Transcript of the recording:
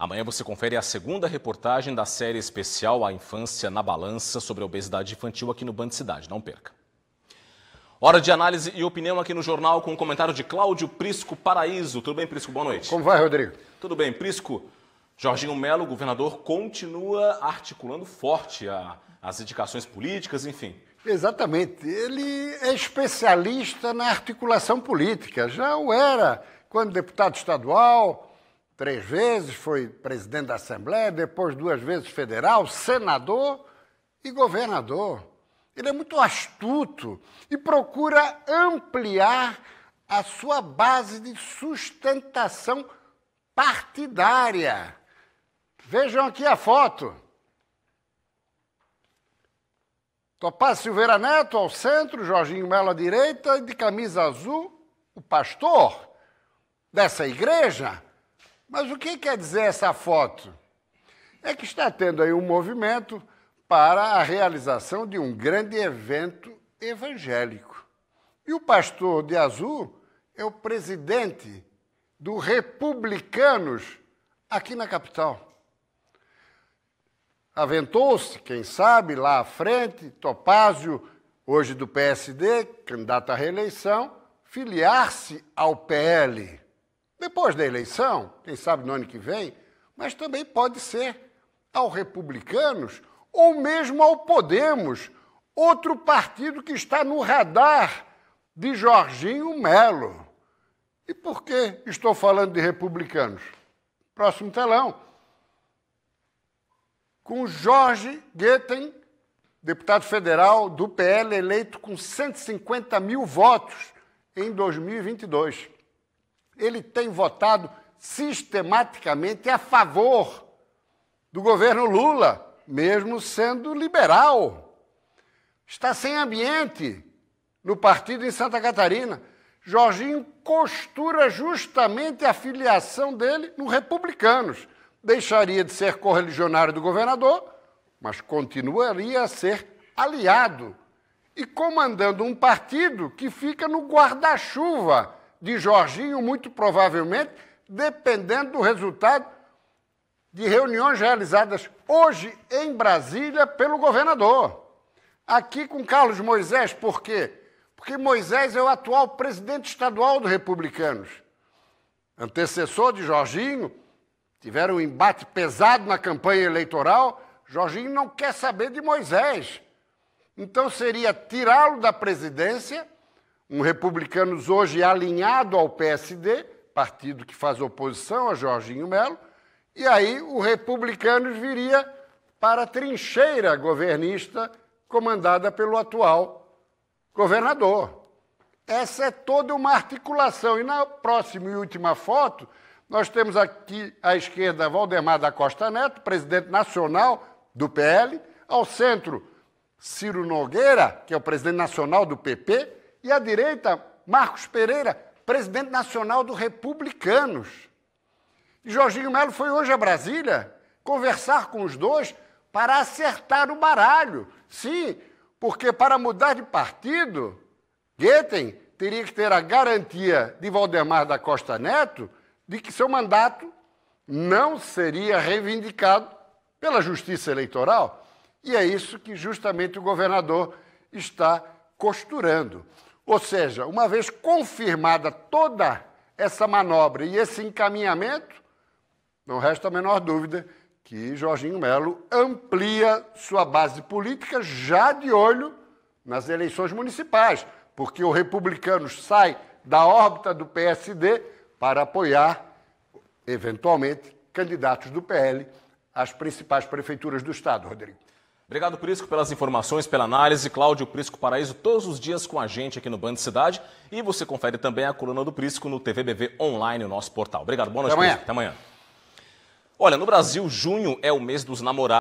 Amanhã você confere a segunda reportagem da série especial A Infância na Balança sobre a obesidade infantil aqui no Band Cidade. Não perca. Hora de análise e opinião aqui no jornal com o um comentário de Cláudio Prisco Paraíso. Tudo bem, Prisco? Boa noite. Como vai, Rodrigo? Tudo bem, Prisco. Jorginho Melo, governador, continua articulando forte a, as indicações políticas, enfim. Exatamente. Ele é especialista na articulação política. Já o era quando deputado estadual, três vezes, foi presidente da Assembleia, depois duas vezes federal, senador e governador. Ele é muito astuto e procura ampliar a sua base de sustentação partidária. Vejam aqui a foto. Topaz Silveira Neto ao centro, Jorginho Melo à direita, de camisa azul, o pastor dessa igreja, mas o que quer dizer essa foto? É que está tendo aí um movimento para a realização de um grande evento evangélico. E o pastor de azul é o presidente do Republicanos aqui na capital. Aventou-se, quem sabe, lá à frente, Topázio, hoje do PSD, candidato à reeleição, filiar-se ao PL depois da eleição, quem sabe no ano que vem, mas também pode ser ao Republicanos ou mesmo ao Podemos, outro partido que está no radar de Jorginho Melo. E por que estou falando de republicanos? Próximo telão. Com Jorge Goeten, deputado federal do PL, eleito com 150 mil votos em 2022 ele tem votado sistematicamente a favor do governo Lula, mesmo sendo liberal. Está sem ambiente no partido em Santa Catarina. Jorginho costura justamente a filiação dele no Republicanos. Deixaria de ser correligionário do governador, mas continuaria a ser aliado e comandando um partido que fica no guarda-chuva de Jorginho, muito provavelmente, dependendo do resultado de reuniões realizadas hoje em Brasília pelo governador. Aqui com Carlos Moisés, por quê? Porque Moisés é o atual presidente estadual do Republicanos. Antecessor de Jorginho, tiveram um embate pesado na campanha eleitoral. Jorginho não quer saber de Moisés. Então seria tirá-lo da presidência um republicano hoje alinhado ao PSD, partido que faz oposição a Jorginho Melo, e aí o republicano viria para a trincheira governista comandada pelo atual governador. Essa é toda uma articulação. E na próxima e última foto, nós temos aqui à esquerda Valdemar da Costa Neto, presidente nacional do PL, ao centro Ciro Nogueira, que é o presidente nacional do PP, e à direita, Marcos Pereira, presidente nacional do Republicanos. E Jorginho Melo foi hoje a Brasília conversar com os dois para acertar o baralho. Sim, porque para mudar de partido, Goethen teria que ter a garantia de Valdemar da Costa Neto de que seu mandato não seria reivindicado pela justiça eleitoral. E é isso que justamente o governador está costurando. Ou seja, uma vez confirmada toda essa manobra e esse encaminhamento, não resta a menor dúvida que Jorginho Melo amplia sua base política já de olho nas eleições municipais, porque o republicano sai da órbita do PSD para apoiar, eventualmente, candidatos do PL às principais prefeituras do Estado, Rodrigo. Obrigado, Prisco, pelas informações, pela análise. Cláudio Prisco Paraíso, todos os dias com a gente aqui no de Cidade. E você confere também a coluna do Prisco no TVBV Online, o nosso portal. Obrigado, boa noite. Até amanhã. Prisco. Até amanhã. Olha, no Brasil, junho é o mês dos namorados.